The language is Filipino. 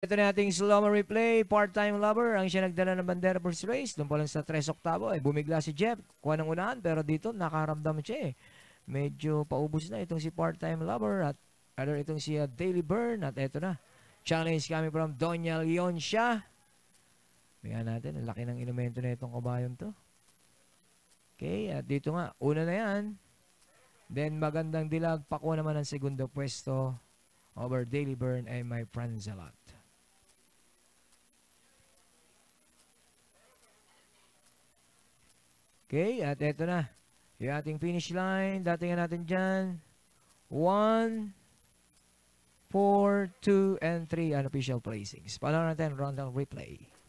Ito na ating slow-mo Replay, part-time lover, ang siya nagdala ng bandera for race. Doon pa lang sa 3 oktavo, eh, bumigla si Jeff. Kuha ng unahan, pero dito nakaramdam siya eh. Medyo paubos na itong si part-time lover at rather itong si uh, Daily Burn at eto na. Challenge coming from Donya Leon siya. Bigyan natin, laki ng elemento na itong kabayong to. Okay, at dito nga, una na yan. Then magandang dilag, pakuha naman ng segundo pwesto over Daily Burn and my Franzelot. Okay, at eto na. Yung ating finish line, datingan natin dyan. 1, 4, 2, and 3 unofficial placings. Paano natin, round replay.